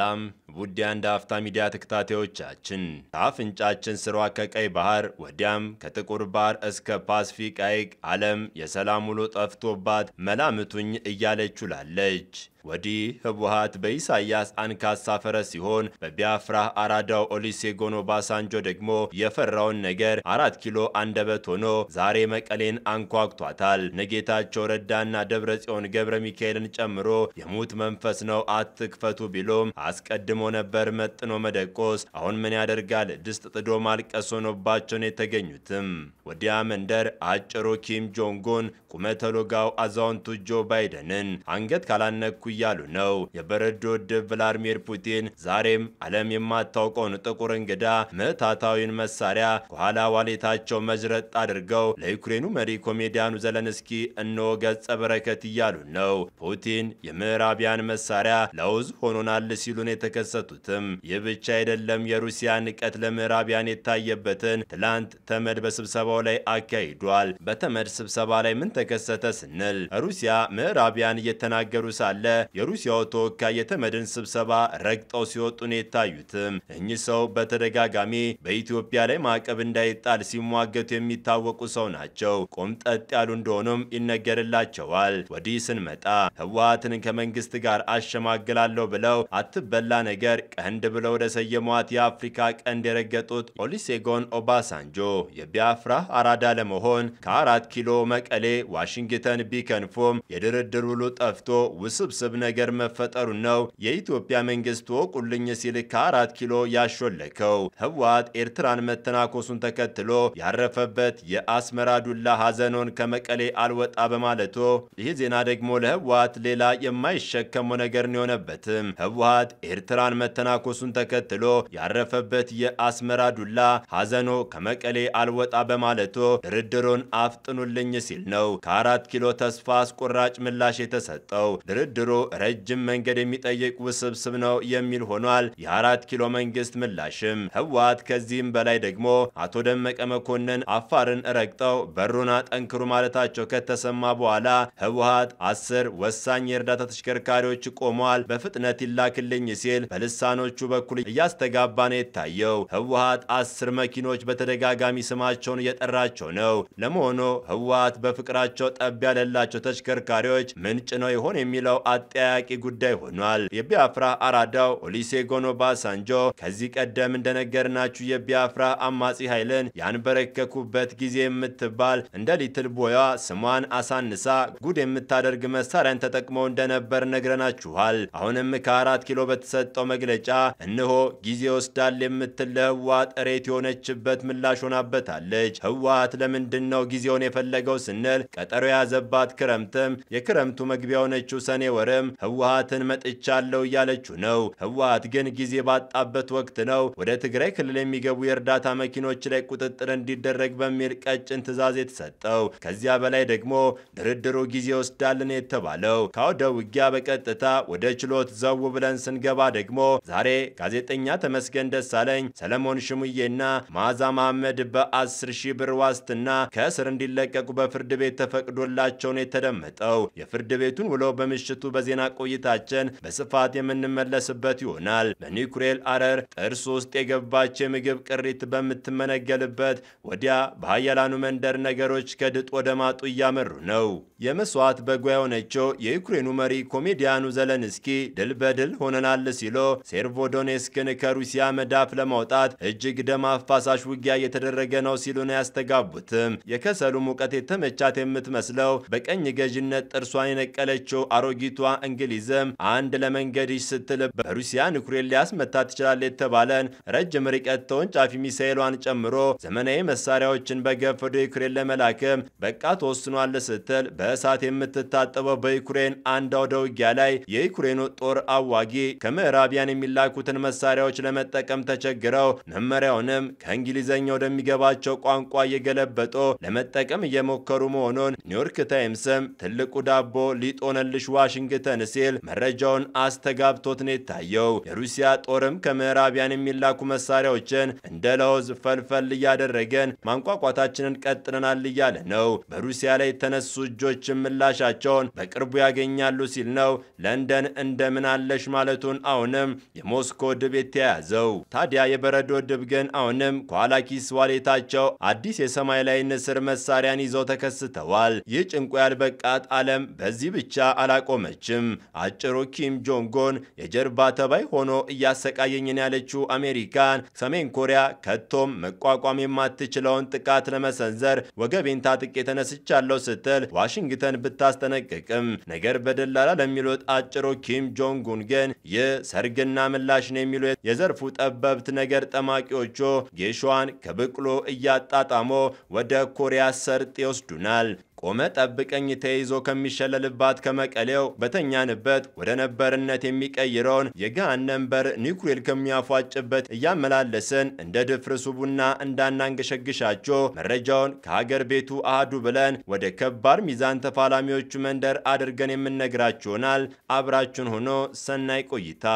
Islam ቡዲያ እንደ አፍታ ሚዲያ ተከታታዮቻችን ከአፍንጫችን ስሯ ከቀይ ባህር ወዲያም ከጥቁር ባህር እስከ ፓስፊክ ሐይቅ ዓለም የሰላም ውሎ ጠፍቶባት መላምቱኝ እያለች ውላለች። ወዲህ ህወሓት በኢሳያስ አንካሳ ፈረስ ሲሆን በቢያፍራ አራዳው ኦሊሴጎኖ ባሳንጆ ደግሞ የፈራውን ነገር አራት ኪሎ አንደበት ሆኖ ዛሬ መቀሌን አንኳኩቷታል። ነጌታቸው ረዳና ደብረ ጽዮን ገብረ ሚካኤልን ጨምሮ የሙት መንፈስ ነው አትክፈቱ ቢሎም አስቀድሞ ቀድሞ ነበር መጥኖ መደቆስ፣ አሁን ምን ያደርጋል ድስት ጥዶ ማልቀስ ሆኖባቸውን የተገኙትም። ወዲያ መንደር አጭሩ ኪም ጆንጎን ቁመተሎጋው አዛውንቱ ጆ ባይደንን አንገት ካላነኩ እያሉ ነው። የበረዶ ድብ ቭላድሚር ፑቲን ዛሬም ዓለም የማታውቀውን ጥቁር እንግዳ ምዕታታዊን መሳሪያ ከኋላ ዋሌታቸው መዝረጥ አድርገው ለዩክሬኑ መሪ ኮሜዲያኑ ዘለንስኪ እነሆ ገጸ በረከት እያሉ ነው። ፑቲን የምዕራቢያን መሳሪያ ለውዝ ሆኖናል ሲሉን የተከሰ የተከሰቱትም። ይህ ብቻ አይደለም። የሩሲያ ንቀት ለምዕራቢያን የታየበትን ትላንት ተመድ በስብሰባው ላይ አካሂዷል። በተመድ ስብሰባ ላይ ምን ተከሰተ ስንል ሩሲያ ምዕራቢያን እየተናገሩ ሳለ የሩሲያው ተወካይ የተመድን ስብሰባ ረግጠው ሲወጡ ነው የታዩትም። እኚህ ሰው በተደጋጋሚ በኢትዮጵያ ላይ ማዕቀብ እንዳይጣል ሲሟገቱ የሚታወቁ ሰው ናቸው። ቆምጠጥ ያሉ እንደሆኑም ይነገርላቸዋል። ወዲህ ስንመጣ ህወሀትን ከመንግስት ጋር አሸማግላለሁ ብለው አትበላ ነገር ነገር ቀንድ ብለው ወደ ሰየሟት የአፍሪካ ቀንድ የረገጡት ኦሊሴጎን ኦባሳንጆ የቢያፍራ አራዳ ለመሆን ከአራት ኪሎ መቀሌ ዋሽንግተን ቢከንፎም የድርድር ውሉ ጠፍቶ ውስብስብ ነገር መፈጠሩ ነው የኢትዮጵያ መንግስት ወቁልኝ ሲል ከአራት ኪሎ ያሾለከው። ህወሓት ኤርትራን መተናኮሱን ተከትሎ ያረፈበት የአስመራ ዱላ ሀዘኖን ከመቀሌ አልወጣ በማለቶ ይህ ዜና ደግሞ ለህወሓት ሌላ የማይሸከመው ነገር ነው የሆነበትም። ህወሓት ኤርትራ ንጹሐን መተናኮሱን ተከትሎ ያረፈበት የአስመራ ዱላ ሐዘኖ ከመቀሌ አልወጣ በማለቶ ድርድሩን አፍጥኑልኝ ሲል ነው ከአራት ኪሎ ተስፋ አስቆራጭ ምላሽ የተሰጠው። ድርድሩ ረጅም መንገድ የሚጠይቅ ውስብስብ ነው የሚል ሆኗል የአራት ኪሎ መንግስት ምላሽም። ህወሓት ከዚህም በላይ ደግሞ አቶ ደመቀ መኮንን አፋርን ረግጠው በሩን አጠንክሩ ማለታቸው ከተሰማ በኋላ ህወሓት አስር ወሳኝ የእርዳታ ተሽከርካሪዎች ቆሟል፣ በፍጥነት ይላክልኝ ሲል በልሳኖቹ በኩል እያስተጋባ ነው የታየው። ህወሀት አስር መኪኖች በተደጋጋሚ ስማቸውን እየጠራቸው ነው። ለመሆኑ ህወሀት በፍቅራቸው ጠብ ያለላቸው ተሽከርካሪዎች ምንጭ ነው ይሆን የሚለው አጠያቂ ጉዳይ ሆኗል። የቢያፍራ አራዳው ኦሊሴጎኖ ባሳንጆ ከዚህ ቀደም እንደነገርናችሁ የቢያፍራ አማጺ ኃይልን ያንበረከኩበት ጊዜ የምትባል እንደ ሊትል ቦያ ስሟን አሳንሳ ጉድ የምታደርግ መሳሪያን ተጠቅመው እንደነበር ነግረናችኋል። አሁንም ከአራት ኪሎ በተሰጠው መግለጫ እነሆ ጊዜ ወስዳል የምትል ለህወሓት እሬት የሆነችበት ምላሽ ሆናበታለች። ህወሓት ለምንድን ነው ጊዜውን የፈለገው ስንል ቀጠሮ የያዘባት ክረምትም የክረምቱ መግቢያ የሆነችው ሰኔ ወርም ህወሓትን መጥቻለሁ እያለችው ነው። ህወሓት ግን ጊዜ ባጣበት ወቅት ነው ወደ ትግራይ ክልል የሚገቡ የእርዳታ መኪኖች ላይ ቁጥጥር እንዲደረግ በሚል ቀጭን ትዕዛዝ የተሰጠው። ከዚያ በላይ ደግሞ ድርድሩ ጊዜ ወስዳልን የተባለው ከአውደ ውጊያ በቀጥታ ወደ ችሎት ዘው ብለን ስንገባ ደግሞ ደግሞ ዛሬ ጋዜጠኛ ተመስገን ደሳለኝ፣ ሰለሞን ሽሙዬና መዓዛ መሐመድ በ10 ሺህ ብር ዋስትና ከእስር እንዲለቀቁ በፍርድ ቤት ተፈቅዶላቸው ነው የተደመጠው። የፍርድ ቤቱን ውሎ በምሽቱ በዜና ቆይታችን በስፋት የምንመለስበት ይሆናል። በኒኩሬል አረር ጥርስ ውስጥ የገባቸው የምግብ ቅሪት በምትመነገልበት ወዲያ በሀያላኑ መንደር ነገሮች ከድጥ ወደ ማጡ እያመሩ ነው። የመስዋዕት በጓ የሆነችው የዩክሬኑ መሪ ኮሜዲያኑ ዘለንስኪ ድል በድል ሆነናል ሲሉ ሴርቮዶኔስክን ከሩሲያ መዳፍ ለማውጣት እጅግ ደም አፋሳሽ ውጊያ እየተደረገ ነው ሲሉ ነው ያስተጋቡትም። የከሰሉ ሙቀት የተመቻት የምትመስለው በቀኝ ገዥነት ጥርሷን የነቀለችው አሮጊቷ እንግሊዝም አንድ ለመንገድሽ ስትል በሩሲያ ኒኩሌር ሊያስመታት ትችላል የተባለን ረጅም ርቀት ተወንጫፊ ሚሳኤሏን ጨምሮ ዘመናዊ መሳሪያዎችን በገፍ ወደ ዩክሬን ለመላክም በቃ ተወስኗል ስትል በእሳት የምትታጠበው በዩክሬን አንድ አውደ ውጊያ ላይ የዩክሬኑ ጦር አዋጊ ከምዕራብ ከምዕራቢያን የሚላኩትን መሳሪያዎች ለመጠቀም ተቸግረው መመሪያውንም ከእንግሊዘኛ ወደሚገባቸው ቋንቋ እየገለበጡ ለመጠቀም እየሞከሩ መሆኑን ኒውዮርክ ታይምስም ትልቁ ዳቦ ሊጦነልሽ ዋሽንግተን ሲል መረጃውን አስተጋብቶት ነው የታየው። የሩሲያ ጦርም ከምዕራቢያን የሚላኩ መሳሪያዎችን እንደ ለውዝ ፈልፈል እያደረገን ማንቋቋታችንን ቀጥለናል እያለ ነው። በሩሲያ ላይ የተነሱ እጆችን ምላሻቸውን በቅርቡ ያገኛሉ ሲል ነው ለንደን እንደምን አለሽ ማለቱን አሁንም አሁንም የሞስኮ ድብ የተያዘው። ታዲያ የበረዶ ድብ ግን አሁንም ከኋላ ኪስ ዋሌታቸው አዲስ የሰማይ ላይ ንስር መሳሪያን ይዘው ተከስተዋል። ይህ ጭንቁ ያልበቃት ዓለም በዚህ ብቻ አላቆመችም። አጭሩ ኪም ጆንጎን የጀርባ ተባይ ሆኖ እያሰቃየኝን ያለችው አሜሪካን ሰሜን ኮሪያ ከቶም መቋቋም የማትችለውን ጥቃት ለመሰንዘር ወገቤን ታጥቄ ተነስቻለሁ ስትል ዋሽንግተን ብታስጠነቅቅም ነገር በደላላ ለሚሉት አጭሩ ኪም ጆንጉን ግን ይህ ጥርግና ምላሽ ነው የሚሉ የዘርፉ ጠበብት ነገር ጠማቂዎቹ ጌሾዋን ከብቅሎ እያጣጣሞ ወደ ኮሪያ ሰርጥ ይወስዱናል። ቆመ ጠብቀኝ ተይዞ ከሚሸለልባት ከመቀሌው በተኛንበት ወደ ነበርነት የሚቀይረውን የገሃነም በር ኒኩሌል ከሚያፏጭበት እያመላለስን እንደ ድፍርሱ ቡና እንዳናንገሸግሻቸው መረጃውን ከሀገር ቤቱ አህዱ ብለን ወደ ከባድ ሚዛን ተፋላሚዎቹ መንደር አድርገን የምንነግራችሁናል። አብራችን ሆኖ ሰናይ ቆይታ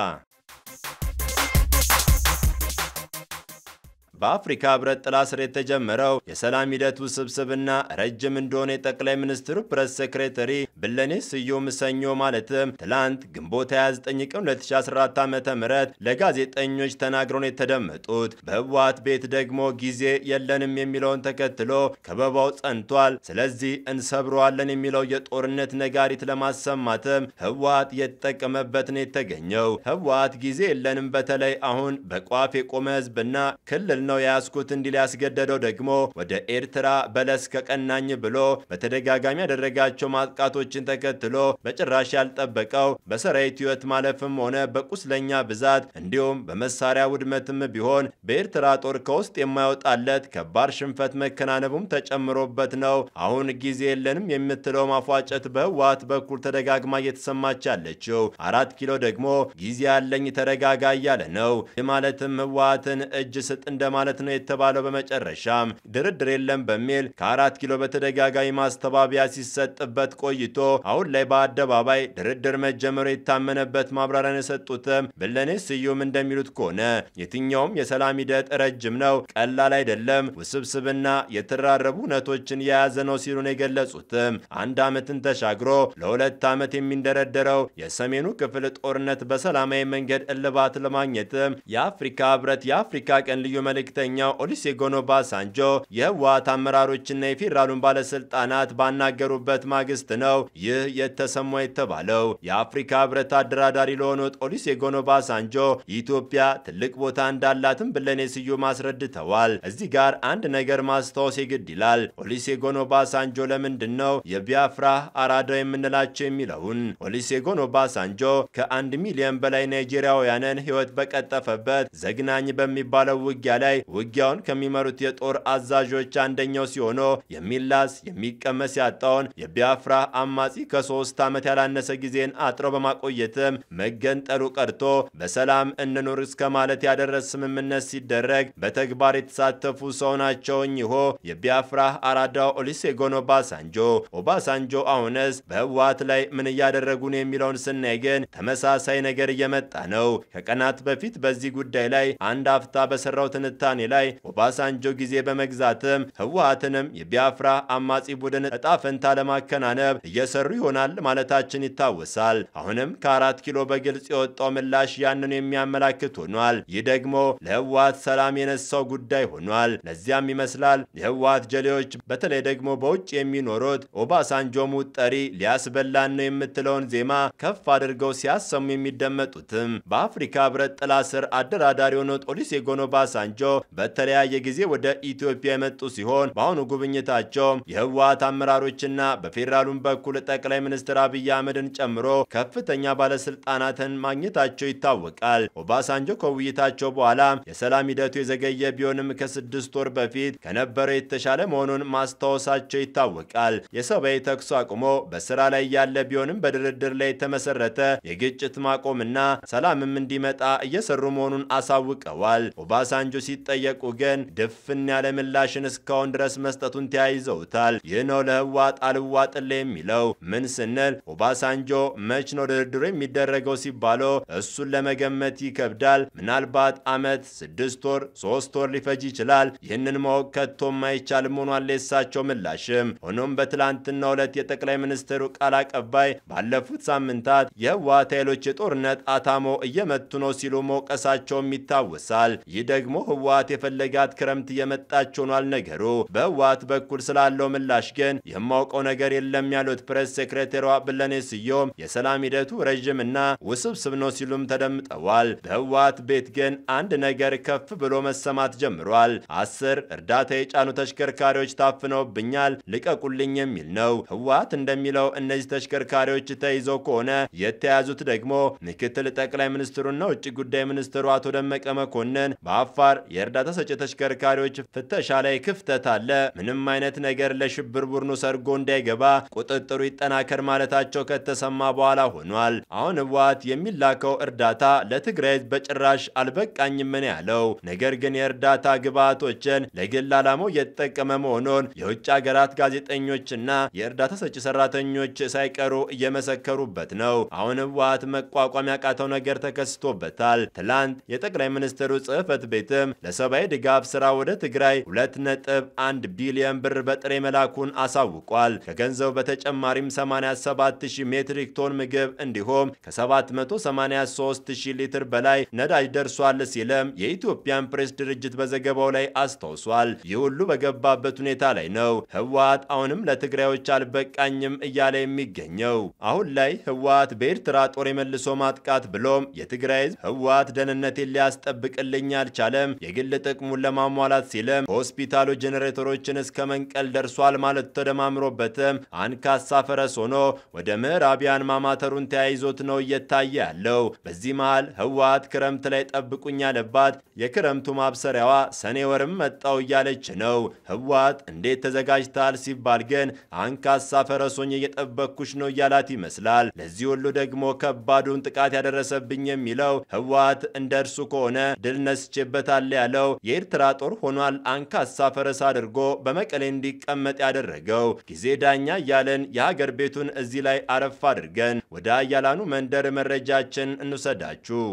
በአፍሪካ ህብረት ጥላ ስር የተጀመረው የሰላም ሂደት ውስብስብና ረጅም እንደሆነ የጠቅላይ ሚኒስትሩ ፕሬስ ሴክሬተሪ ብለኔ ስዩም ሰኞ ማለትም ትላንት ግንቦት 29 ቀን 2014 ዓ ም ለጋዜጠኞች ተናግረውን የተደመጡት። በህወሓት ቤት ደግሞ ጊዜ የለንም የሚለውን ተከትሎ ከበባው ጸንቷል። ስለዚህ እንሰብረዋለን የሚለው የጦርነት ነጋሪት ለማሰማትም ህወሓት የተጠቀመበት ነው የተገኘው። ህወሓት ጊዜ የለንም በተለይ አሁን በቋፍ የቆመ ህዝብና ክልል ነው ነው የያዝኩት እንዲል ያስገደደው ደግሞ ወደ ኤርትራ በለስ ከቀናኝ ብሎ በተደጋጋሚ ያደረጋቸው ማጥቃቶችን ተከትሎ በጭራሽ ያልጠበቀው በሰራዊት ሕይወት ማለፍም ሆነ በቁስለኛ ብዛት እንዲሁም በመሳሪያ ውድመትም ቢሆን በኤርትራ ጦር ከውስጥ የማይወጣለት ከባድ ሽንፈት መከናነቡም ተጨምሮበት ነው አሁን ጊዜ የለንም የምትለው ማፏጨት በህወሓት በኩል ተደጋግማ እየተሰማች ያለችው። አራት ኪሎ ደግሞ ጊዜ ያለኝ ተረጋጋ እያለ ነው። ይህ ማለትም ህወሓትን እጅ ስጥ እንደ ለማለት ነው የተባለው። በመጨረሻም ድርድር የለም በሚል ከአራት ኪሎ በተደጋጋሚ ማስተባበያ ሲሰጥበት ቆይቶ አሁን ላይ በአደባባይ ድርድር መጀመሩ የታመነበት ማብራሪያን የሰጡትም ብለኔ ስዩም እንደሚሉት ከሆነ የትኛውም የሰላም ሂደት ረጅም ነው፣ ቀላል አይደለም፣ ውስብስብና የተራረቡ እውነቶችን የያዘ ነው ሲሉ ነው የገለጹትም። አንድ ዓመትን ተሻግሮ ለሁለት ዓመት የሚንደረደረው የሰሜኑ ክፍል ጦርነት በሰላማዊ መንገድ እልባት ለማግኘትም የአፍሪካ ህብረት የአፍሪካ ቀን ልዩ መልእክት መልእክተኛው ኦሉሴጎን ኦባሳንጆ የህወሓት አመራሮችና የፌዴራሉን ባለስልጣናት ባናገሩበት ማግስት ነው ይህ የተሰማ የተባለው። የአፍሪካ ህብረት አደራዳሪ ለሆኑት ኦሉሴጎን ባሳንጆ ኢትዮጵያ ትልቅ ቦታ እንዳላትም ብለኔ ስዩም አስረድተዋል። እዚህ ጋር አንድ ነገር ማስታወስ የግድ ይላል። ኦሉሴጎን ኦባሳንጆ ለምንድን ነው የቢያፍራ አራዳ የምንላቸው የሚለውን ኦሉሴጎን ኦባሳንጆ ከአንድ ሚሊዮን በላይ ናይጄሪያውያንን ህይወት በቀጠፈበት ዘግናኝ በሚባለው ውጊያ ላይ ላይ ውጊያውን ከሚመሩት የጦር አዛዦች አንደኛው ሲሆኖ የሚላስ የሚቀመስ ያጣውን የቢያፍራ አማጺ ከሶስት ዓመት ያላነሰ ጊዜን አጥሮ በማቆየትም መገንጠሉ ቀርቶ በሰላም እንኑር እስከ ማለት ያደረስ ስምምነት ሲደረግ በተግባር የተሳተፉ ሰው ናቸው እኚሆ የቢያፍራ አራዳ ኦሊሴጎን ኦባሳንጆ። ኦባሳንጆ አሁንስ በህወሀት ላይ ምን እያደረጉ ነው የሚለውን ስናይ ግን ተመሳሳይ ነገር እየመጣ ነው። ከቀናት በፊት በዚህ ጉዳይ ላይ አንድ አፍታ በሰራው ትንታ ውሳኔ ላይ ኦባሳንጆ ጊዜ በመግዛትም ህወሀትንም የቢያፍራ አማጺ ቡድን እጣ ፈንታ ለማከናነብ እየሰሩ ይሆናል ማለታችን ይታወሳል። አሁንም ከአራት ኪሎ በግልጽ የወጣው ምላሽ ያንኑ የሚያመላክት ሆኗል። ይህ ደግሞ ለህወሀት ሰላም የነሳው ጉዳይ ሆኗል። ለዚያም ይመስላል የህወሀት ጀሌዎች በተለይ ደግሞ በውጭ የሚኖሩት ኦባሳንጆ ሙጠሪ ሊያስበላን ነው የምትለውን ዜማ ከፍ አድርገው ሲያሰሙ የሚደመጡትም በአፍሪካ ህብረት ጥላ ስር አደራዳሪ የሆነው ኦሉሴጉን ኦባሳንጆ በተለያየ ጊዜ ወደ ኢትዮጵያ የመጡ ሲሆን በአሁኑ ጉብኝታቸው የህወሀት አመራሮችና በፌዴራሉም በኩል ጠቅላይ ሚኒስትር አብይ አህመድን ጨምሮ ከፍተኛ ባለስልጣናትን ማግኘታቸው ይታወቃል። ኦባሳንጆ ከውይይታቸው በኋላ የሰላም ሂደቱ የዘገየ ቢሆንም ከስድስት ወር በፊት ከነበረው የተሻለ መሆኑን ማስታወሳቸው ይታወቃል። የሰብአዊ ተኩስ አቁሞ በስራ ላይ ያለ ቢሆንም በድርድር ላይ የተመሰረተ የግጭት ማቆምና ሰላምም እንዲመጣ እየሰሩ መሆኑን አሳውቀዋል። ኦባሳንጆ ሲጠየቁ ግን ድፍን ያለ ምላሽን እስካሁን ድረስ መስጠቱን ተያይዘውታል። ይህ ነው ለህዋት አልዋጥል የሚለው ምን ስንል ኦባሳንጆ መች ነው ድርድሩ የሚደረገው ሲባለ እሱን ለመገመት ይከብዳል። ምናልባት አመት፣ ስድስት ወር፣ ሶስት ወር ሊፈጅ ይችላል። ይህንን ማወቅ ከቶ ማይቻል መሆኗን የሳቸው ምላሽም ሆኖም በትላንትና ሁለት የጠቅላይ ሚኒስትሩ ቃል አቀባይ ባለፉት ሳምንታት የህዋት ኃይሎች የጦርነት አታሞ እየመቱ ነው ሲሉ መውቀሳቸውም ይታወሳል። ይህ ደግሞ ህዋ ህወሓት የፈለጋት ክረምት እየመጣች ሆኗል ነገሩ። በህወሓት በኩል ስላለው ምላሽ ግን የማውቀው ነገር የለም ያሉት ፕሬስ ሴክሬታሪዋ ብለኔ ስዮም የሰላም ሂደቱ ረዥምና ውስብስብ ነው ሲሉም ተደምጠዋል። በህወሓት ቤት ግን አንድ ነገር ከፍ ብሎ መሰማት ጀምሯል። አስር እርዳታ የጫኑ ተሽከርካሪዎች ታፍነውብኛል ልቀቁልኝ የሚል ነው። ህወሓት እንደሚለው እነዚህ ተሽከርካሪዎች ተይዘው ከሆነ የተያዙት ደግሞ ምክትል ጠቅላይ ሚኒስትሩና ውጭ ጉዳይ ሚኒስትሩ አቶ ደመቀ መኮንን በአፋር የእርዳታ ሰጪ ተሽከርካሪዎች ፍተሻ ላይ ክፍተት አለ። ምንም አይነት ነገር ለሽብር ቡድኑ ሰርጎ እንዳይገባ ቁጥጥሩ ይጠናከር ማለታቸው ከተሰማ በኋላ ሆኗል። አሁን ህወሓት የሚላከው እርዳታ ለትግራይ በጭራሽ አልበቃኝም ነው ያለው። ነገር ግን የእርዳታ ግብዓቶችን ለግል ዓላማው እየተጠቀመ መሆኑን የውጭ ሀገራት ጋዜጠኞችና የእርዳታ ሰጪ ሰራተኞች ሳይቀሩ እየመሰከሩበት ነው። አሁን ህወሓት መቋቋም ያቃተው ነገር ተከስቶበታል። ትላንት የጠቅላይ ሚኒስትሩ ጽህፈት ቤትም ለሰብአዊ ድጋፍ ስራ ወደ ትግራይ 2.1 ቢሊዮን ብር በጥሬ መላኩን አሳውቋል። ከገንዘቡ በተጨማሪም 87000 ሜትሪክ ቶን ምግብ እንዲሁም ከ783000 ሊትር በላይ ነዳጅ ደርሷል ሲለም የኢትዮጵያን ፕሬስ ድርጅት በዘገባው ላይ አስታውሷል። ይህ ሁሉ በገባበት ሁኔታ ላይ ነው ህወሓት አሁንም ለትግራዮች አልበቃኝም እያለ የሚገኘው። አሁን ላይ ህወሓት በኤርትራ ጦር የመልሶ ማጥቃት ብሎም የትግራይ ህዝብ ህወሓት ደህንነቴን ሊያስጠብቅልኝ አልቻለም የግል ጥቅሙን ለማሟላት ሲልም ሆስፒታሉ ጄኔሬተሮችን እስከ መንቀል ደርሷል ማለት ተደማምሮበትም አንካሳ ፈረስ ሆኖ ወደ ምዕራቢያን ማማተሩን ተያይዞት ነው እየታየ ያለው። በዚህ መሃል ህወሓት ክረምት ላይ ጠብቁኝ ያለባት የክረምቱ ማብሰሪያዋ ሰኔ ወርም መጣው እያለች ነው። ህወሓት እንዴት ተዘጋጅታል ሲባል ግን አንካሳ ፈረሶኝ እየጠበኩች ነው እያላት ይመስላል። ለዚህ ሁሉ ደግሞ ከባዱን ጥቃት ያደረሰብኝ የሚለው ህወሓት እንደ እርሱ ከሆነ ድል ነስቼበታለሁ ያለው የኤርትራ ጦር ሆኗል አንካሳ ፈረስ አድርጎ በመቀሌ እንዲቀመጥ ያደረገው ጊዜ ዳኛ እያለን የሀገር ቤቱን እዚህ ላይ አረፍ አድርገን ወደ አያላኑ መንደር መረጃችን እንውሰዳችሁ።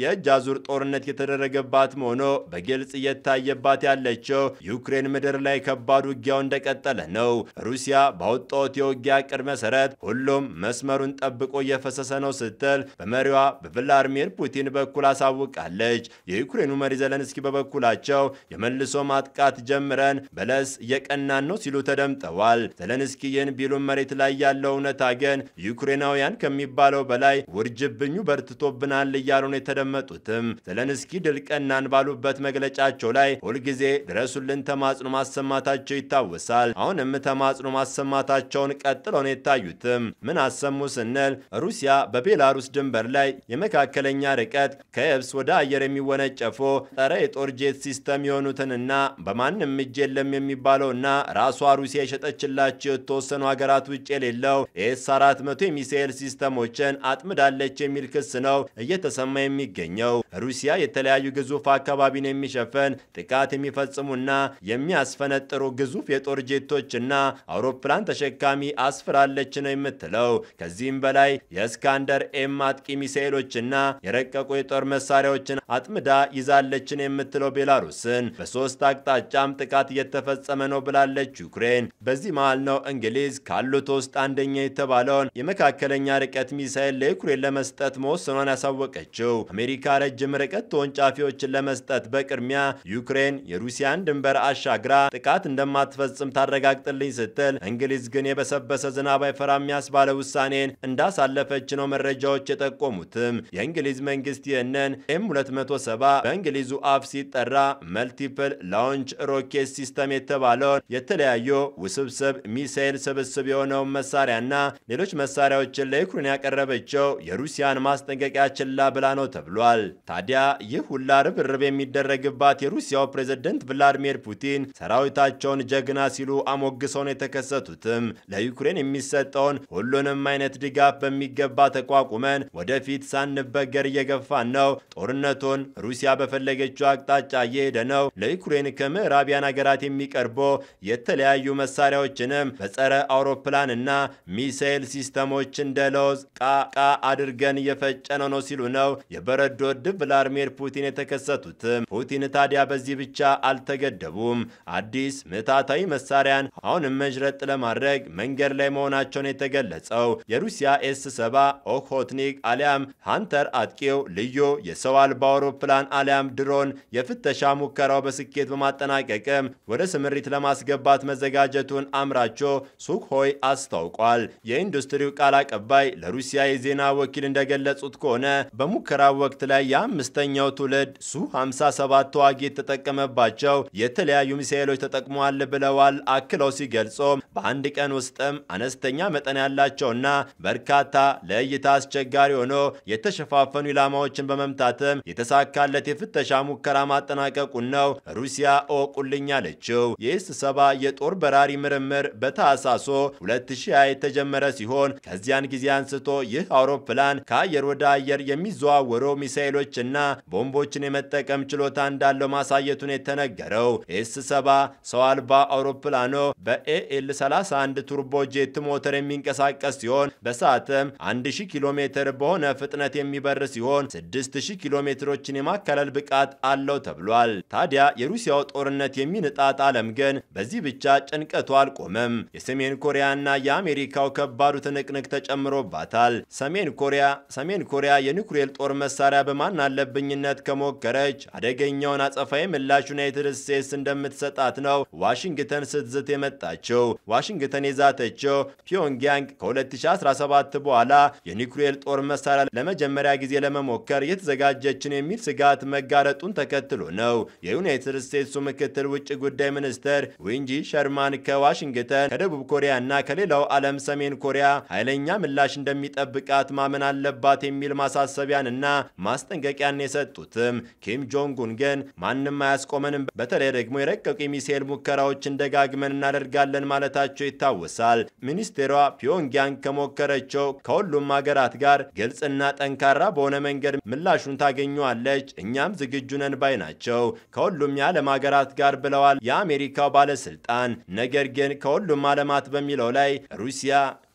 የእጅ አዙር ጦርነት የተደረገባት መሆኑ በግልጽ እየታየባት ያለችው ዩክሬን ምድር ላይ ከባድ ውጊያው እንደቀጠለ ነው። ሩሲያ ባወጣት የውጊያ ዕቅድ መሰረት ሁሉም መስመሩን ጠብቆ እየፈሰሰ ነው ስትል በመሪዋ በቭላድሚር ፑቲን በኩል አሳውቃለች። የዩክሬኑ መሪ ዘለንስኪ በበኩላቸው የመልሶ ማጥቃት ጀምረን በለስ እየቀናን ነው ሲሉ ተደምጠዋል። ዘለንስኪ ይህን ቢሉም መሬት ላይ ያለው እውነታ ግን ዩክሬናውያን ከሚባለው በላይ ውርጅብኙ በርትቶብናል እያሉ ነው ያደመጡትም ዘለንስኪ ድልቀናን ባሉበት መግለጫቸው ላይ ሁልጊዜ ድረሱልን ተማጽኖ ማሰማታቸው ይታወሳል። አሁንም ተማጽኖ ማሰማታቸውን ቀጥለው ነው የታዩትም። ምን አሰሙ ስንል ሩሲያ በቤላሩስ ድንበር ላይ የመካከለኛ ርቀት ከየብስ ወደ አየር የሚወነጨፎ ጸረ የጦር ጄት ሲስተም የሆኑትንና በማንም እጅ የለም የሚባለውና ራሷ ሩሲያ የሸጠችላቸው የተወሰኑ ሀገራት ውጭ የሌለው ኤስ 400 የሚሳኤል ሲስተሞችን አጥምዳለች የሚል ክስ ነው እየተሰማ የሚገ የሚገኘው። ሩሲያ የተለያዩ ግዙፍ አካባቢን የሚሸፈን ጥቃት የሚፈጽሙና የሚያስፈነጥሩ ግዙፍ የጦር ጄቶችና አውሮፕላን ተሸካሚ አስፍራለች ነው የምትለው። ከዚህም በላይ የእስካንደር ኤም አጥቂ ሚሳኤሎችና የረቀቁ የጦር መሳሪያዎችን አጥምዳ ይዛለች ነው የምትለው ቤላሩስን። በሶስት አቅጣጫም ጥቃት እየተፈጸመ ነው ብላለች ዩክሬን። በዚህ መሃል ነው እንግሊዝ ካሉት ውስጥ አንደኛ የተባለውን የመካከለኛ ርቀት ሚሳኤል ለዩክሬን ለመስጠት መወሰኗን ያሳወቀችው። አሜሪካ ረጅም ርቀት ተወንጫፊዎችን ለመስጠት በቅድሚያ ዩክሬን የሩሲያን ድንበር አሻግራ ጥቃት እንደማትፈጽም ታረጋግጥልኝ ስትል፣ እንግሊዝ ግን የበሰበሰ ዝናብ አይፈራም ያስባለ ውሳኔን እንዳሳለፈች ነው መረጃዎች የጠቆሙትም። የእንግሊዝ መንግስት ይህንን ኤም 270 በእንግሊዙ አፍ ሲጠራ መልቲፕል ላውንች ሮኬት ሲስተም የተባለውን የተለያዩ ውስብስብ ሚሳኤል ስብስብ የሆነውን መሳሪያና ሌሎች መሳሪያዎችን ለዩክሬን ያቀረበችው የሩሲያን ማስጠንቀቂያ ችላ ብላ ነው ተብሎ ብሏል። ታዲያ ይህ ሁላ ርብርብ የሚደረግባት የሩሲያው ፕሬዝደንት ቭላድሚር ፑቲን ሰራዊታቸውን ጀግና ሲሉ አሞግሰው ነው የተከሰቱትም። ለዩክሬን የሚሰጠውን ሁሉንም አይነት ድጋፍ በሚገባ ተቋቁመን ወደፊት ሳንበገር እየገፋን ነው። ጦርነቱን ሩሲያ በፈለገችው አቅጣጫ እየሄደ ነው። ለዩክሬን ከምዕራቢያን ሀገራት የሚቀርበው የተለያዩ መሳሪያዎችንም በጸረ አውሮፕላንና ሚሳኤል ሲስተሞች እንደ ለውዝ ቃቃ አድርገን እየፈጨነው ነው ሲሉ ነው የበረ በረዶ ወድ ቭላድሚር ፑቲን የተከሰቱት። ፑቲን ታዲያ በዚህ ብቻ አልተገደቡም። አዲስ ምታታዊ መሳሪያን አሁንም መዥረጥ ለማድረግ መንገድ ላይ መሆናቸውን የተገለጸው የሩሲያ ኤስ ሰባ ኦክሆትኒክ አሊያም ሃንተር አጥቂው ልዩ የሰው አልባ አውሮፕላን አሊያም ድሮን የፍተሻ ሙከራው በስኬት በማጠናቀቅም ወደ ስምሪት ለማስገባት መዘጋጀቱን አምራቾ ሱክሆይ አስታውቋል። የኢንዱስትሪው ቃል አቀባይ ለሩሲያ የዜና ወኪል እንደገለጹት ከሆነ በሙከራው ወቅት ላይ የአምስተኛው ትውልድ ሱ-57 ተዋጊ የተጠቀመባቸው የተለያዩ ሚሳኤሎች ተጠቅመዋል ብለዋል። አክለው ሲገልጾ በአንድ ቀን ውስጥም አነስተኛ መጠን ያላቸውና በርካታ ለእይታ አስቸጋሪ ሆኖ የተሸፋፈኑ ኢላማዎችን በመምታትም የተሳካለት የፍተሻ ሙከራ ማጠናቀቁን ነው ሩሲያ እወቁልኝ አለችው። የኢስ ሰባ የጦር በራሪ ምርምር በታህሳስ 2020 የተጀመረ ሲሆን ከዚያን ጊዜ አንስቶ ይህ አውሮፕላን ከአየር ወደ አየር የሚዘዋወረው ሚሳኤሎች እና ቦምቦችን የመጠቀም ችሎታ እንዳለው ማሳየቱን የተነገረው ኤስ ሰባ ሰው አልባ አውሮፕላኖ በኤኤል 31 ጄት ሞተር የሚንቀሳቀስ ሲሆን በሰዓትም 1000 ኪሎ ሜትር በሆነ ፍጥነት የሚበር ሲሆን 6000 ኪሎ ሜትሮችን የማካለል ብቃት አለው ተብሏል። ታዲያ የሩሲያው ጦርነት የሚንጣት ዓለም ግን በዚህ ብቻ ጭንቀቱ አልቆመም። የሰሜን ኮሪያና የአሜሪካው ከባዱ ትንቅንቅ ተጨምሮባታል። ሰሜን ኮሪያ ሰሜን ኮሪያ የኒኩሌር ጦር መሳሪያ ጋር በማን አለብኝነት ከሞከረች አደገኛውን አጸፋዊ ምላሽ ዩናይትድ ስቴትስ እንደምትሰጣት ነው ዋሽንግተን ስትዝት የመጣችው። ዋሽንግተን የዛተችው ፒዮንግያንግ ከ2017 በኋላ የኒኩሌር ጦር መሳሪያ ለመጀመሪያ ጊዜ ለመሞከር የተዘጋጀችን የሚል ስጋት መጋረጡን ተከትሎ ነው። የዩናይትድ ስቴትሱ ምክትል ውጭ ጉዳይ ሚኒስትር ዊንጂ ሸርማን ከዋሽንግተን ከደቡብ ኮሪያ እና ከሌላው ዓለም ሰሜን ኮሪያ ኃይለኛ ምላሽ እንደሚጠብቃት ማመን አለባት የሚል ማሳሰቢያን እና ። ማስጠንቀቂያን የሰጡትም። ኪም ጆንጉን ግን ማንም አያስቆመንም፣ በተለይ ደግሞ የረቀቁ የሚሳኤል ሙከራዎችን ደጋግመን እናደርጋለን ማለታቸው ይታወሳል። ሚኒስቴሯ ፒዮንግያንግ ከሞከረቸው ከሁሉም ሀገራት ጋር ግልጽና ጠንካራ በሆነ መንገድ ምላሹን ታገኘዋለች፣ እኛም ዝግጁ ነን ባይ ናቸው። ከሁሉም የዓለም ሀገራት ጋር ብለዋል የአሜሪካው ባለስልጣን። ነገር ግን ከሁሉም ዓለማት በሚለው ላይ ሩሲያ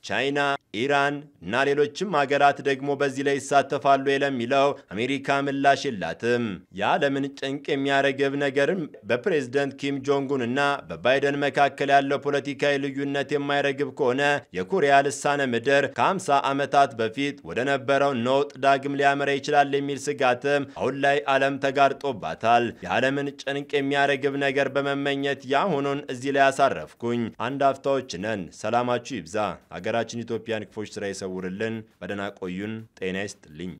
ቻይና ኢራን እና ሌሎችም ሀገራት ደግሞ በዚህ ላይ ይሳተፋሉ ለሚለው አሜሪካ ምላሽ የላትም። የዓለምን ጭንቅ የሚያረግብ ነገርም በፕሬዝደንት ኪም ጆንጉን እና በባይደን መካከል ያለው ፖለቲካዊ ልዩነት የማይረግብ ከሆነ የኮሪያ ልሳነ ምድር ከ50 ዓመታት በፊት ወደ ነበረው ነውጥ ዳግም ሊያመራ ይችላል የሚል ስጋትም አሁን ላይ ዓለም ተጋርጦባታል። የዓለምን ጭንቅ የሚያረግብ ነገር በመመኘት ያሁኑን እዚህ ላይ ያሳረፍኩኝ። አንድ አፍታዎች ነን። ሰላማችሁ ይብዛ። ሀገራችን ኢትዮጵያን ንድፎች ስራ ይሰውርልን። በደህና ቆዩን። ጤና ይስጥልኝ።